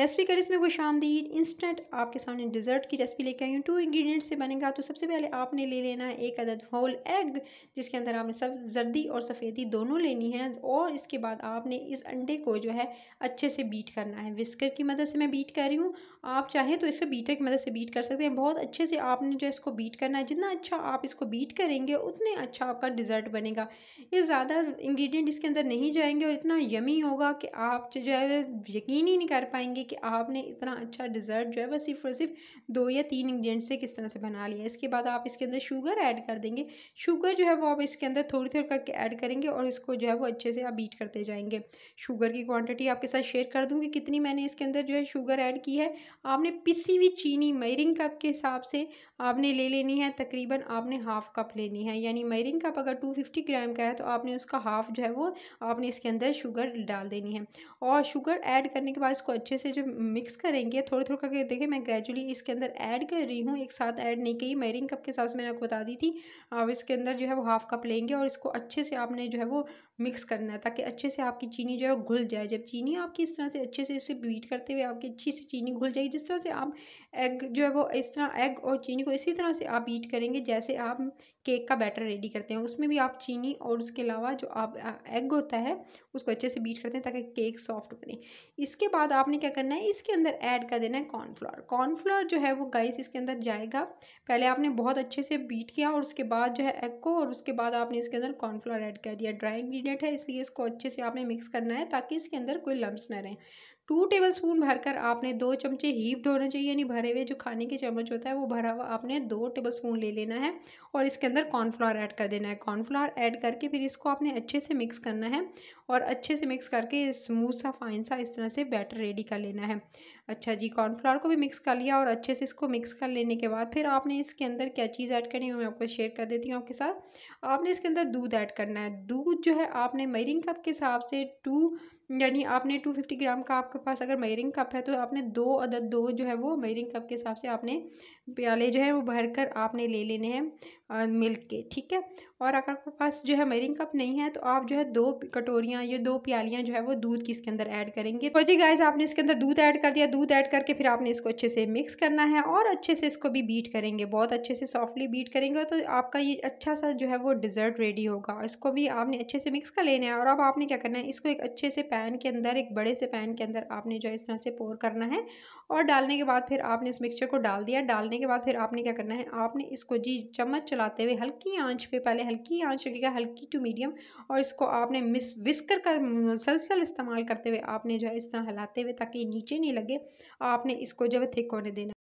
recipe कर इसमें खुश आमदीद इंस्टेंट आपके सामने डिज़र्ट की रेसिपी लेकर आई हूँ टू इंग्रेडिएंट्स से बनेगा तो सबसे पहले आपने ले लेना है एक अदद होल एग जिसके अंदर आपने सब जर्दी और सफ़ेदी दोनों लेनी है और इसके बाद आपने इस अंडे को जो है अच्छे से बीट करना है विस्कर की मदद से मैं बीट कर रही हूँ आप चाहें तो इसको बीटर की मदद से बीट कर सकते हैं बहुत अच्छे से आपने जो इसको बीट करना है जितना अच्छा आप इसको बीट करेंगे उतने अच्छा आपका डिज़र्ट बनेगा ये ज़्यादा इन्ग्रीडियंट इसके अंदर नहीं जाएंगे और इतना यमी होगा कि आप जो है यकीन ही नहीं कर पाएंगे कि आपने इतना अच्छा डिज़र्ट जो है वो सिर्फ और सिर्फ दो या तीन इंग्रेडिएंट से किस तरह से बना लिया इसके बाद आप इसके अंदर शुगर ऐड कर देंगे शुगर जो है वो आप इसके अंदर थोड़ी थोड़ी करके ऐड करेंगे और इसको जो है वो अच्छे से आप बीट करते जाएंगे शुगर की क्वान्टिटी आपके साथ शेयर कर दूँगी कितनी मैंने इसके अंदर जो है शुगर ऐड की है आपने पिसी हुई चीनी मयरिंग कप के हिसाब से आपने ले लेनी है तकरीबन आपने हाफ़ कप लेनी है यानी मयरिंग कप अगर टू फिफ्टी ग्राम का है तो आपने उसका हाफ़ जो है वो आपने इसके अंदर शुगर डाल देनी है और शुगर ऐड करने के बाद इसको अच्छे से से जब मिक्स करेंगे थोड़ा थोड़ा करके देखें मैं ग्रेजुअली इसके अंदर ऐड कर रही हूँ एक साथ ऐड नहीं की मेरिंग कप के हिसाब से मैंने आपको बता दी थी अब इसके अंदर जो है वो हाफ कप लेंगे और इसको अच्छे से आपने जो है वो मिक्स करना है ताकि अच्छे से आपकी चीनी जो है घुल जाए जब चीनी आपकी इस तरह से अच्छे से इसे बीट करते हुए आपकी अच्छी सी चीनी घुल जाएगी जिस तरह से आप एग जो है वो इस तरह एग और चीनी को इसी तरह से आप बीट करेंगे जैसे आप केक का बैटर रेडी करते हैं उसमें भी आप चीनी और उसके अलावा जो आप एग होता है उसको अच्छे से बीट करते हैं ताकि केक सॉफ्ट बने इसके बाद आपने क्या करना है इसके अंदर ऐड कर देना है कॉर्नफ्लावर कॉर्नफ्लावर जो है वो गाइस इसके अंदर जाएगा पहले आपने बहुत अच्छे से बीट किया और उसके बाद जो है एग को और उसके बाद आपने इसके अंदर कॉर्नफ्लावर ऐड कर दिया ड्राई इंग्रीडियंट इंग्रेडिएंट है इसलिए इसको अच्छे से आपने मिक्स करना है ताकि इसके अंदर कोई लम्ब ना रहें टू टेबल स्पून भरकर आपने दो चमचे हीप ढोना चाहिए यानी भरे हुए जो खाने के चम्मच होता है वो भरा हुआ आपने दो टेबल स्पून ले लेना है और इसके अंदर कॉर्नफ्लावर ऐड कर देना है कॉर्नफ्लावर ऐड करके फिर इसको आपने अच्छे से मिक्स करना है और अच्छे से मिक्स करके स्मूथ सा फाइन सा इस तरह से बैटर रेडी कर लेना है अच्छा जी कॉर्नफ्लावर को भी मिक्स कर लिया और अच्छे से इसको मिक्स कर लेने के बाद फिर आपने इसके अंदर क्या चीज़ ऐड करनी है मैं आपको शेयर कर देती हूँ आपके साथ आपने इसके अंदर दूध ऐड करना है दूध जो है आपने मेरिंग कप के हिसाब से टू यानी आपने टू फिफ्टी ग्राम का आपके पास अगर मेयरिंग कप है तो आपने दो अदद दो जो है वो मेयरिंग कप के हिसाब से आपने प्याले जो है वो भर कर आपने ले लेने हैं मिल्क के ठीक है और अगर आपके पास जो है मेरिंग कप नहीं है तो आप जो है दो कटोरियाँ या दो प्यालियाँ जो है वो दूध की इसके अंदर ऐड करेंगे तो जी गाइस आपने इसके अंदर दूध ऐड कर दिया दूध ऐड करके फिर आपने इसको अच्छे से मिक्स करना है और अच्छे से इसको भी बीट करेंगे बहुत अच्छे से सॉफ्टली बीट करेंगे तो आपका ये अच्छा सा जो है वो डिज़र्ट रेडी होगा इसको भी आपने अच्छे से मिक्स कर लेना है और अब आपने क्या करना है इसको एक अच्छे से पैन के अंदर एक बड़े से पैन के अंदर आपने जो है इस तरह से पोर करना है और डालने के बाद फिर आपने इस मिक्सचर को डाल दिया डालने के बाद फिर आपने क्या करना है आपने इसको जी चम्मच चलाते हुए हल्की आंच पे पहले हल्की आंच लगेगा हल्की टू मीडियम और इसको आपने मिस विस्कर का मुसलसल इस्तेमाल करते हुए आपने जो है इस तरह हिलाते हुए ताकि नीचे नहीं लगे आपने इसको जो है थिक होने देना